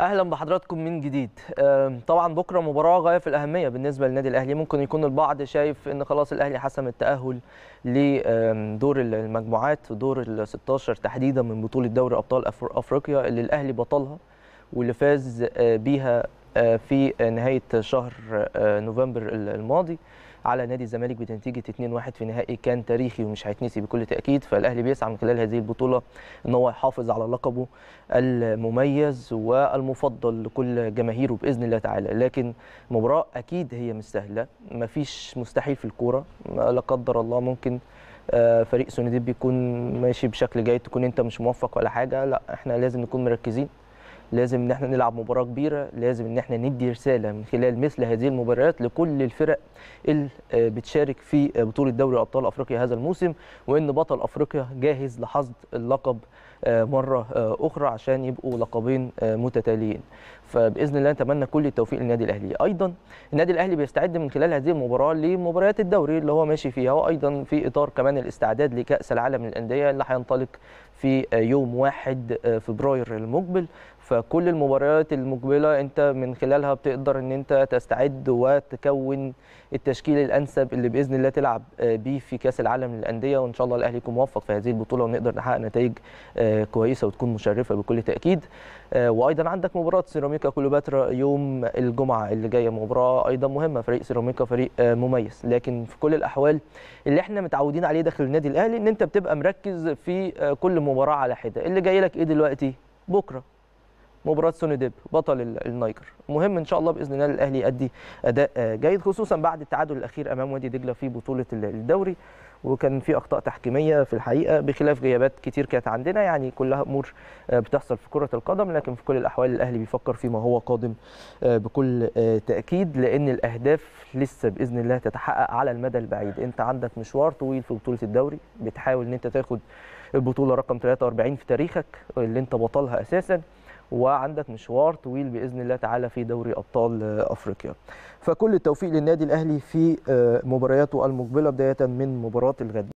اهلا بحضراتكم من جديد طبعا بكره مباراه غايه في الاهميه بالنسبه للنادي الاهلي ممكن يكون البعض شايف ان خلاص الاهلي حسم التاهل لدور المجموعات دور ال 16 تحديدا من بطوله دوري ابطال افريقيا اللي الاهلي بطلها واللي فاز آه، بيها آه، في نهايه شهر آه، نوفمبر الماضي على نادي الزمالك بنتيجه 2-1 في نهائي كان تاريخي ومش هيتنسي بكل تاكيد فالاهلي بيسعى من خلال هذه البطوله ان هو يحافظ على لقبه المميز والمفضل لكل جماهيره باذن الله تعالى لكن مباراه اكيد هي مش سهله مفيش مستحيل في الكوره لا قدر الله ممكن آه، فريق سونديب بيكون ماشي بشكل جيد تكون انت مش موفق ولا حاجه لا احنا لازم نكون مركزين لازم ان احنا نلعب مباراه كبيره لازم ان احنا ندي رساله من خلال مثل هذه المباريات لكل الفرق اللي آه، بتشارك في آه، بطوله دوري ابطال افريقيا هذا الموسم وان بطل افريقيا جاهز لحصد اللقب آه، مره اخرى عشان يبقوا لقبين متتاليين فباذن الله نتمنى كل التوفيق للنادي الاهلي ايضا النادي الاهلي بيستعد من خلال هذه المباراه لمباريات الدوري اللي هو ماشي فيها وايضا في اطار كمان الاستعداد لكاس العالم للانديه اللي هينطلق في آه، يوم 1 آه، فبراير المقبل فكل المباريات المقبله انت من خلالها بتقدر ان انت تستعد وتكون التشكيل الانسب اللي باذن الله تلعب آه، بيه في كاس العالم للانديه وان شاء الله الاهلي يكون موفق في هذه البطوله ونقدر نحقق نتائج كويسه وتكون مشرفه بكل تاكيد وايضا عندك مباراه سيراميكا كليوباترا يوم الجمعه اللي جايه مباراه ايضا مهمه فريق سيراميكا فريق مميز لكن في كل الاحوال اللي احنا متعودين عليه داخل النادي الاهلي ان انت بتبقى مركز في كل المباراه على حده اللي جاي لك ايه دلوقتي بكره مباراه سوني ديب بطل النايجر مهم ان شاء الله باذن الله الاهلي يؤدي اداء آه، جيد خصوصا بعد التعادل الاخير امام وادي دجله في بطوله الدوري وكان في اخطاء تحكيميه في الحقيقه بخلاف غيابات كتير كانت عندنا يعني كلها امور آه، بتحصل في كره القدم لكن في كل الاحوال الاهلي بيفكر فيما هو قادم آه، بكل آه، تاكيد لان الاهداف لسه باذن الله تتحقق على المدى البعيد انت عندك مشوار طويل في بطوله الدوري بتحاول ان انت تاخد البطوله رقم 43 في تاريخك اللي انت بطلها اساسا وعندك مشوار طويل باذن الله تعالى في دوري ابطال افريقيا. فكل التوفيق للنادي الاهلي في آه، مبارياته المقبله بدايه من مباراه الغد.